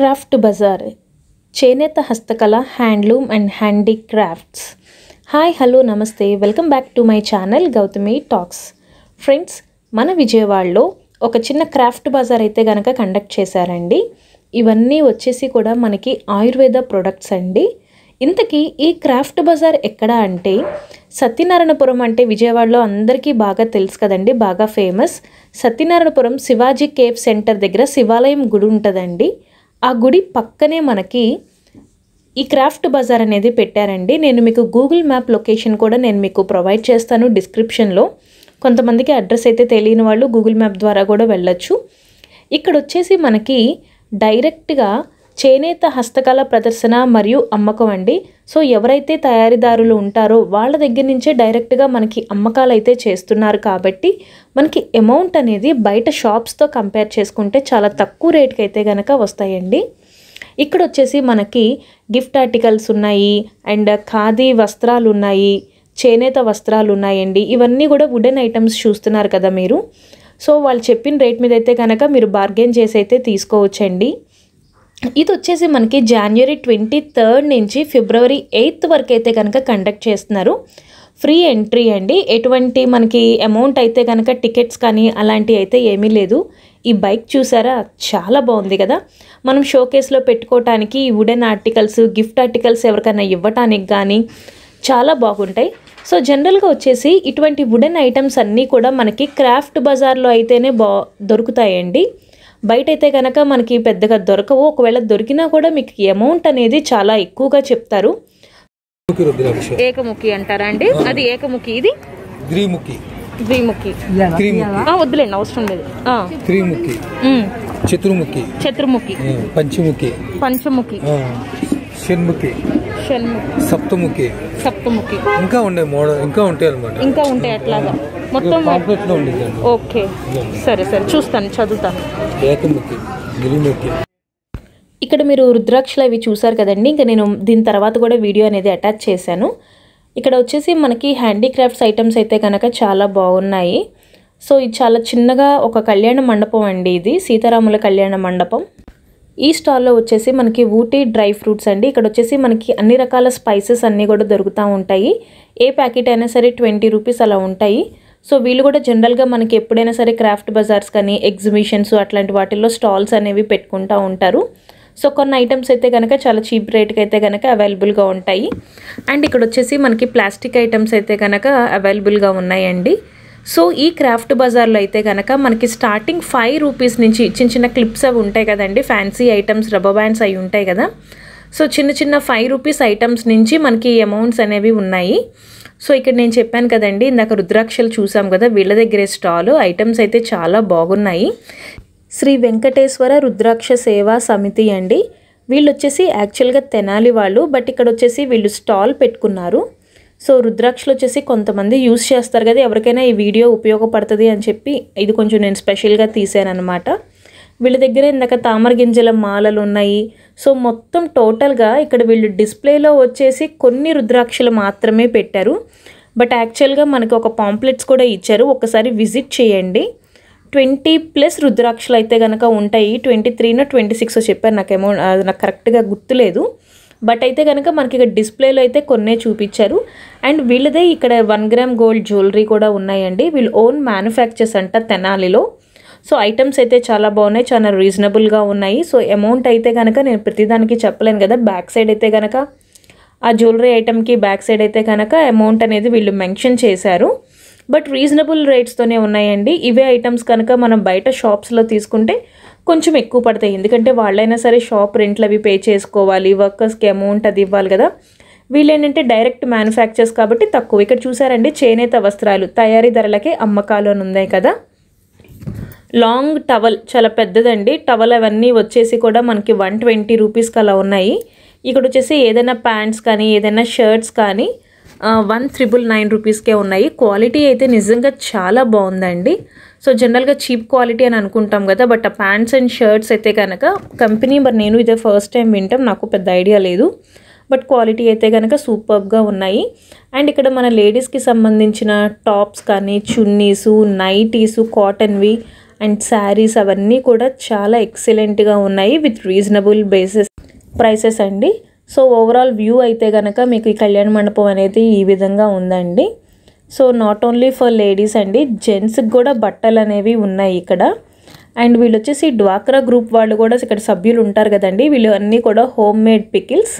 craft bazaar చేనేత హస్తకళ handloom and handicrafts hi hello నమస్తే welcome back to my channel Gautami talks friends మన విజయవాడలో ఒక చిన్న క్రాఫ్ట్ బజార్ అయితే కనుక కండక్ట్ చేశారండి ఇవన్నీ వచ్చేసి కూడా మనకి ఆయుర్వేద ప్రొడక్ట్స్ అండి ఇంతకీ ఈ క్రాఫ్ట్ బజార్ ఎక్కడ అంటే సత్యనారాయణపురం అంటే విజయవాడలో అందరికీ బాగా తెలుసు కదండి బాగా famous Satyanarayanapuram Shivaji cafe centre దగ్గర శివాలయం గుడి ఉంటుందండి ఆ గుడి పక్కనే మనకి ఈ క్రాఫ్ట్ బజార్ అనేది పెట్టారండి నేను మీకు గూగుల్ మ్యాప్ లొకేషన్ కూడా నేను మీకు ప్రొవైడ్ చేస్తాను డిస్క్రిప్షన్లో కొంతమందికి అడ్రస్ అయితే తెలియని వాళ్ళు గూగుల్ మ్యాప్ ద్వారా కూడా వెళ్ళొచ్చు ఇక్కడ వచ్చేసి మనకి డైరెక్ట్గా చేనేత హస్తకళ ప్రదర్శన మరియు అమ్మకం అండి సో ఎవరైతే తయారీదారులు ఉంటారో వాళ్ళ దగ్గర నుంచే డైరెక్ట్గా మనకి అమ్మకాలు అయితే చేస్తున్నారు కాబట్టి మనకి అమౌంట్ అనేది బయట షాప్స్తో కంపేర్ చేసుకుంటే చాలా తక్కువ రేట్కి అయితే కనుక వస్తాయండి ఇక్కడ వచ్చేసి మనకి గిఫ్ట్ ఆర్టికల్స్ ఉన్నాయి అండ్ ఖాదీ వస్త్రాలు ఉన్నాయి చేనేత వస్త్రాలు ఉన్నాయండి ఇవన్నీ కూడా వుడెన్ ఐటమ్స్ చూస్తున్నారు కదా మీరు సో వాళ్ళు చెప్పిన రేట్ మీద అయితే కనుక మీరు బార్గెన్ చేసి అయితే తీసుకోవచ్చండి ఇది వచ్చేసి మనకి జనవరి ట్వంటీ థర్డ్ నుంచి ఫిబ్రవరి ఎయిత్ వరకు అయితే కనుక కండక్ట్ చేస్తున్నారు ఫ్రీ ఎంట్రీ అండి ఎటువంటి మనకి అమౌంట్ అయితే కనుక టికెట్స్ కానీ అలాంటివి అయితే ఏమీ లేదు ఈ బైక్ చూసారా చాలా బాగుంది కదా మనం షోకేస్లో పెట్టుకోవటానికి వుడెన్ ఆర్టికల్స్ గిఫ్ట్ ఆర్టికల్స్ ఎవరికైనా ఇవ్వటానికి కానీ చాలా బాగుంటాయి సో జనరల్గా వచ్చేసి ఇటువంటి వుడెన్ ఐటమ్స్ అన్నీ కూడా మనకి క్రాఫ్ట్ బజార్లో అయితేనే బా దొరుకుతాయండి బయటైతే కనుక మనకి పెద్దగా దొరకవు ఒకవేళ దొరికినా కూడా మీకు అమౌంట్ అనేది చాలా ఎక్కువగా చెప్తారు ఏకముఖి అంటారా అండి అది ఏకముఖి ఇది ద్విముఖి వద్దులేండి అవసరం లేదు త్రిముఖి చతుర్ముఖి చతుర్ముఖి పంచముఖి పంచముఖి షణ్ముఖి షణ్ముఖి సప్తముఖి సప్తముఖి ఇంకా ఉండే మోడల్ ఇంకా ఉంటాయి అనమాట ఇంకా ఉంటాయి అట్లాగా మొత్తం ఓకే సరే సరే చూస్తాను చదువుతాను ఇక్కడ మీరు రుద్రాక్షలు అవి చూసారు కదండి ఇంకా నేను దీని తర్వాత కూడా వీడియో అనేది అటాచ్ చేశాను ఇక్కడ వచ్చేసి మనకి హ్యాండీక్రాఫ్ట్స్ ఐటమ్స్ అయితే కనుక చాలా బాగున్నాయి సో ఇది చాలా చిన్నగా ఒక కళ్యాణ మండపం అండి ఇది సీతారాముల కళ్యాణ మండపం ఈ స్టాల్లో వచ్చేసి మనకి ఊటీ డ్రై ఫ్రూట్స్ అండి ఇక్కడ వచ్చేసి మనకి అన్ని రకాల స్పైసెస్ అన్నీ కూడా దొరుకుతూ ఉంటాయి ఏ ప్యాకెట్ అయినా సరే ట్వంటీ రూపీస్ అలా ఉంటాయి సో వీళ్ళు కూడా జనరల్గా మనకి ఎప్పుడైనా సరే క్రాఫ్ట్ బజార్స్ కానీ ఎగ్జిబిషన్స్ అట్లాంటి వాటిల్లో స్టాల్స్ అనేవి పెట్టుకుంటూ ఉంటారు సో కొన్ని ఐటమ్స్ అయితే కనుక చాలా చీప్ రేట్కి అయితే కనుక అవైలబుల్గా ఉంటాయి అండ్ ఇక్కడ వచ్చేసి మనకి ప్లాస్టిక్ ఐటమ్స్ అయితే కనుక అవైలబుల్గా ఉన్నాయండి సో ఈ క్రాఫ్ట్ బజార్లో అయితే కనుక మనకి స్టార్టింగ్ ఫైవ్ రూపీస్ నుంచి చిన్న చిన్న క్లిప్స్ అవి ఉంటాయి కదండి ఫ్యాన్సీ ఐటమ్స్ రబ్బర్ బ్యాండ్స్ అవి ఉంటాయి కదా సో చిన్న చిన్న ఫైవ్ రూపీస్ ఐటమ్స్ నుంచి మనకి అమౌంట్స్ అనేవి ఉన్నాయి సో ఇక్కడ నేను చెప్పాను కదండి ఇందాక రుద్రాక్షలు చూసాం కదా వీళ్ళ దగ్గరే స్టాల్ ఐటమ్స్ అయితే చాలా బాగున్నాయి శ్రీ వెంకటేశ్వర రుద్రాక్ష సేవా సమితి అండి వీళ్ళు వచ్చేసి యాక్చువల్గా తెనాలి వాళ్ళు బట్ ఇక్కడ వచ్చేసి వీళ్ళు స్టాల్ పెట్టుకున్నారు సో రుద్రాక్షలు వచ్చేసి కొంతమంది యూస్ చేస్తారు కదా ఎవరికైనా ఈ వీడియో ఉపయోగపడుతుంది అని చెప్పి ఇది కొంచెం నేను స్పెషల్గా తీసాను అనమాట వీళ్ళ దగ్గర ఇందాక తామర గింజల మాలలు ఉన్నాయి సో మొత్తం టోటల్గా ఇక్కడ వీళ్ళు డిస్ప్లేలో వచ్చేసి కొన్ని రుద్రాక్షలు మాత్రమే పెట్టారు బట్ యాక్చువల్గా మనకు ఒక పాంప్లెట్స్ కూడా ఇచ్చారు ఒకసారి విజిట్ చేయండి ట్వంటీ ప్లస్ రుద్రాక్షలు అయితే కనుక ఉంటాయి ట్వంటీ త్రీనో ట్వంటీ సిక్స్ చెప్పారు నాకు అమౌంట్ నాకు కరెక్ట్గా గుర్తులేదు బట్ అయితే కనుక మనకి ఇక్కడ డిస్ప్లేలో అయితే కొన్నే చూపించారు అండ్ వీళ్ళదే ఇక్కడ వన్ గ్రామ్ గోల్డ్ జ్యువెలరీ కూడా ఉన్నాయండి వీళ్ళు ఓన్ మ్యానుఫ్యాక్చర్స్ అంట తెనాలిలో సో ఐటమ్స్ అయితే చాలా బాగున్నాయి చాలా రీజనబుల్గా ఉన్నాయి సో అమౌంట్ అయితే కనుక నేను ప్రతిదానికి చెప్పలేను కదా బ్యాక్ సైడ్ అయితే కనుక ఆ జ్యువెలరీ ఐటమ్కి బ్యాక్ సైడ్ అయితే కనుక అమౌంట్ అనేది వీళ్ళు మెన్షన్ చేశారు బట్ రీజనబుల్ రేట్స్తోనే ఉన్నాయండి ఇవే ఐటమ్స్ కనుక మనం బయట షాప్స్లో తీసుకుంటే కొంచెం ఎక్కువ పడతాయి ఎందుకంటే వాళ్ళైనా సరే షాప్ రెంట్లు అవి పే చేసుకోవాలి వర్కర్స్కి అమౌంట్ అది ఇవ్వాలి కదా వీళ్ళేంటంటే డైరెక్ట్ మ్యానుఫ్యాక్చర్స్ కాబట్టి తక్కువ ఇక్కడ చూసారండి చేనేత వస్త్రాలు తయారీ ధరలకే అమ్మకాలు అని ఉన్నాయి కదా లాంగ్ టవల్ చాలా పెద్దదండి టవల్ అవన్నీ వచ్చేసి కూడా మనకి వన్ ట్వంటీ రూపీస్కి అలా ఉన్నాయి ఇక్కడ వచ్చేసి ఏదైనా ప్యాంట్స్ కానీ ఏదైనా షర్ట్స్ కానీ వన్ త్రిబుల్ నైన్ రూపీస్కే ఉన్నాయి క్వాలిటీ అయితే నిజంగా చాలా బాగుందండి సో జనరల్గా చీప్ క్వాలిటీ అని అనుకుంటాం కదా బట్ ఆ ప్యాంట్స్ అండ్ షర్ట్స్ అయితే కనుక కంపెనీ మరి నేను ఇదే ఫస్ట్ టైం వింటాం నాకు పెద్ద ఐడియా లేదు బట్ క్వాలిటీ అయితే కనుక సూపర్గా ఉన్నాయి అండ్ ఇక్కడ మన లేడీస్కి సంబంధించిన టాప్స్ కానీ చున్నీసు నైటీసు కాటన్వి అండ్ శారీస్ అవన్నీ కూడా చాలా ఎక్సలెంట్గా ఉన్నాయి విత్ రీజనబుల్ బేసెస్ ప్రైసెస్ అండి సో ఓవరాల్ వ్యూ అయితే కనుక మీకు ఈ కళ్యాణ మండపం అనేది ఈ విధంగా ఉందండి so not only for ladies అండి జెంట్స్కి కూడా బట్టలు అనేవి ఉన్నాయి ఇక్కడ అండ్ వీళ్ళు వచ్చేసి డ్వాక్రా గ్రూప్ వాళ్ళు కూడా ఇక్కడ సభ్యులు ఉంటారు కదండి వీళ్ళు అన్నీ కూడా హోమ్ మేడ్ పికిల్స్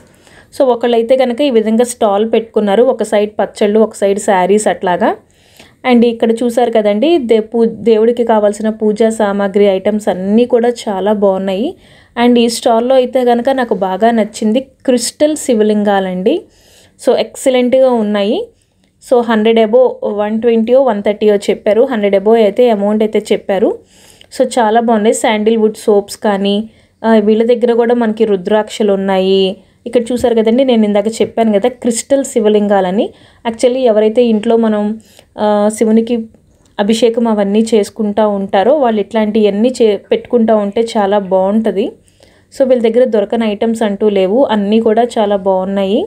సో ఒకళ్ళైతే కనుక ఈ విధంగా స్టాల్ పెట్టుకున్నారు ఒక సైడ్ పచ్చళ్ళు ఒక సైడ్ శారీస్ అట్లాగా అండ్ ఇక్కడ చూసారు కదండి దే పూ దేవుడికి కావాల్సిన పూజా సామాగ్రి ఐటమ్స్ అన్నీ కూడా చాలా బాగున్నాయి అండ్ ఈ స్టాల్లో అయితే కనుక నాకు బాగా నచ్చింది క్రిస్టల్ శివలింగాలండి సో ఎక్సలెంట్గా ఉన్నాయి సో హండ్రెడ్ అబో వన్ ట్వంటీయో వన్ థర్టీయో చెప్పారు హండ్రెడ్ అబో అయితే అమౌంట్ అయితే చెప్పారు సో చాలా బాగున్నాయి శాండిల్వుడ్ సోప్స్ కానీ వీళ్ళ దగ్గర కూడా మనకి రుద్రాక్షలు ఉన్నాయి ఇక్కడ చూసారు కదండి నేను ఇందాక చెప్పాను కదా క్రిస్టల్ శివలింగాలని యాక్చువల్లీ ఎవరైతే ఇంట్లో మనం శివునికి అభిషేకం అవన్నీ చేసుకుంటూ ఉంటారో వాళ్ళు ఇట్లాంటివన్నీ చే పెట్టుకుంటూ ఉంటే చాలా బాగుంటుంది సో వీళ్ళ దగ్గర దొరకని ఐటమ్స్ అంటూ లేవు అన్నీ కూడా చాలా బాగున్నాయి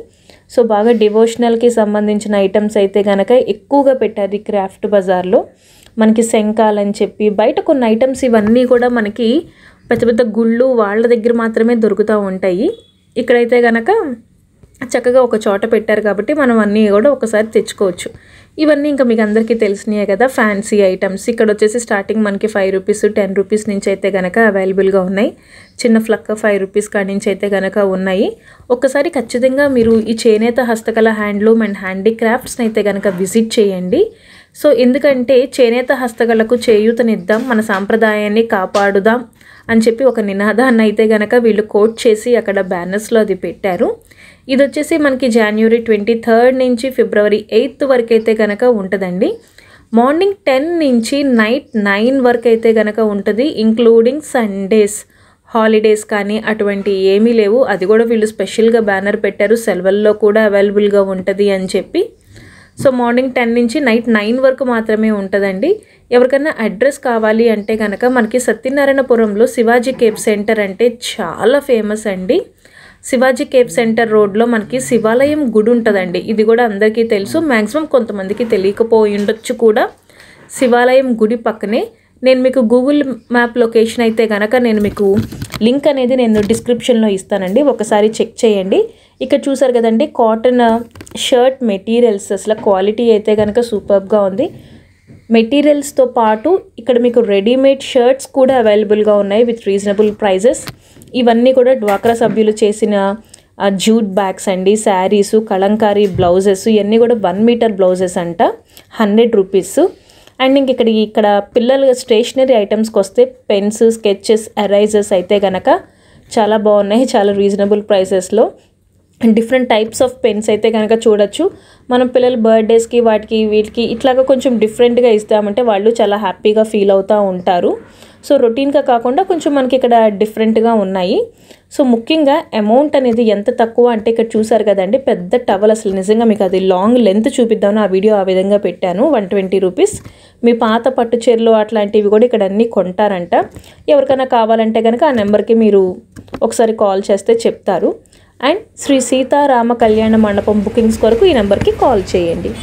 సో బాగా డివోషనల్కి సంబంధించిన ఐటమ్స్ అయితే కనుక ఎక్కువగా పెట్టారు ఈ క్రాఫ్ట్ బజార్లో మనకి శంఖాలని చెప్పి బయట కొన్ని ఐటమ్స్ ఇవన్నీ కూడా మనకి పెద్ద పెద్ద గుళ్ళు వాళ్ళ దగ్గర మాత్రమే దొరుకుతూ ఉంటాయి ఇక్కడైతే కనుక చక్కగా ఒక చోట పెట్టారు కాబట్టి మనం అన్నీ కూడా ఒకసారి తెచ్చుకోవచ్చు ఇవన్నీ ఇంకా మీకు అందరికీ తెలిసినాయే కదా ఫ్యాన్సీ ఐటమ్స్ ఇక్కడ వచ్చేసి స్టార్టింగ్ మనకి ఫైవ్ రూపీస్ టెన్ రూపీస్ నుంచి అయితే కనుక అవైలబుల్గా ఉన్నాయి చిన్న ఫ్లక్క ఫైవ్ రూపీస్ కాడి నుంచి అయితే కనుక ఉన్నాయి ఒక్కసారి ఖచ్చితంగా మీరు ఈ చేనేత హస్తకళ హ్యాండ్లూమ్ అండ్ హ్యాండీక్రాఫ్ట్స్ని అయితే కనుక విజిట్ చేయండి సో ఎందుకంటే చేనేత హస్తకళకు చేయూతనిద్దాం మన సాంప్రదాయాన్ని కాపాడుదాం అని చెప్పి ఒక నినాదాన్ని అయితే గనక వీళ్ళు కోట్ చేసి అక్కడ బ్యానర్స్లో అది పెట్టారు ఇది వచ్చేసి మనకి జనవరి ట్వంటీ థర్డ్ నుంచి ఫిబ్రవరి ఎయిత్ వరకు అయితే కనుక ఉంటుందండి మార్నింగ్ టెన్ నుంచి నైట్ నైన్ వరకు అయితే కనుక ఉంటుంది ఇంక్లూడింగ్ సండేస్ హాలిడేస్ కానీ అటువంటి ఏమీ లేవు అది కూడా వీళ్ళు స్పెషల్గా బ్యానర్ పెట్టారు సెలవుల్లో కూడా అవైలబుల్గా ఉంటుంది అని చెప్పి సో మార్నింగ్ టెన్ నుంచి నైట్ నైన్ వరకు మాత్రమే ఉంటుందండి ఎవరికైనా అడ్రస్ కావాలి అంటే కనుక మనకి సత్యనారాయణపురంలో శివాజీ కేప్ సెంటర్ అంటే చాలా ఫేమస్ అండి శివాజీ కేప్ సెంటర్ రోడ్లో మనకి శివాలయం గుడి ఉంటుందండి ఇది కూడా అందరికీ తెలుసు మ్యాక్సిమం కొంతమందికి తెలియకపోయి ఉండొచ్చు కూడా శివాలయం గుడి పక్కనే నేను మీకు గూగుల్ మ్యాప్ లొకేషన్ అయితే కనుక నేను మీకు లింక్ అనేది నేను డిస్క్రిప్షన్లో ఇస్తానండి ఒకసారి చెక్ చేయండి ఇక్కడ చూసారు కదండి కాటన్ షర్ట్ మెటీరియల్స్ అసలు క్వాలిటీ అయితే కనుక సూపర్గా ఉంది మెటీరియల్స్తో పాటు ఇక్కడ మీకు రెడీమేడ్ షర్ట్స్ కూడా అవైలబుల్గా ఉన్నాయి విత్ రీజనబుల్ ప్రైజెస్ ఇవన్నీ కూడా డ్వాక్రా సభ్యులు చేసిన జూట్ uh, బ్యాగ్స్ అండి శారీసు కలంకారీ బ్లౌజెస్ ఇవన్నీ కూడా వన్ మీటర్ బ్లౌజెస్ అంట హండ్రెడ్ రూపీస్ అండ్ ఇంక ఇక్కడ ఇక్కడ పిల్లలు స్టేషనరీ ఐటమ్స్కి వస్తే పెన్స్ స్కెచెస్ ఎరైజర్స్ అయితే కనుక చాలా బాగున్నాయి చాలా రీజనబుల్ ప్రైసెస్లో డిఫరెంట్ టైప్స్ ఆఫ్ పెన్స్ అయితే కనుక చూడొచ్చు మనం పిల్లలు బర్త్డేస్కి వాటికి వీటికి ఇట్లాగా కొంచెం డిఫరెంట్గా ఇస్తామంటే వాళ్ళు చాలా హ్యాపీగా ఫీల్ అవుతూ ఉంటారు సో రొటీన్గా కాకుండా కొంచెం మనకి ఇక్కడ డిఫరెంట్గా ఉన్నాయి సో ముఖ్యంగా అమౌంట్ అనేది ఎంత తక్కువ అంటే ఇక్కడ చూసారు కదండి పెద్ద టవల్ అసలు నిజంగా మీకు అది లాంగ్ లెంత్ చూపిద్దామని ఆ వీడియో ఆ విధంగా పెట్టాను వన్ ట్వంటీ రూపీస్ మీ పాత పట్టు చీరలు అట్లాంటివి కూడా ఇక్కడ అన్నీ కొంటారంట ఎవరికైనా కావాలంటే కనుక ఆ నెంబర్కి మీరు ఒకసారి కాల్ చేస్తే చెప్తారు అండ్ శ్రీ సీతారామ కళ్యాణ మండపం బుకింగ్స్ కొరకు ఈ నెంబర్కి కాల్ చేయండి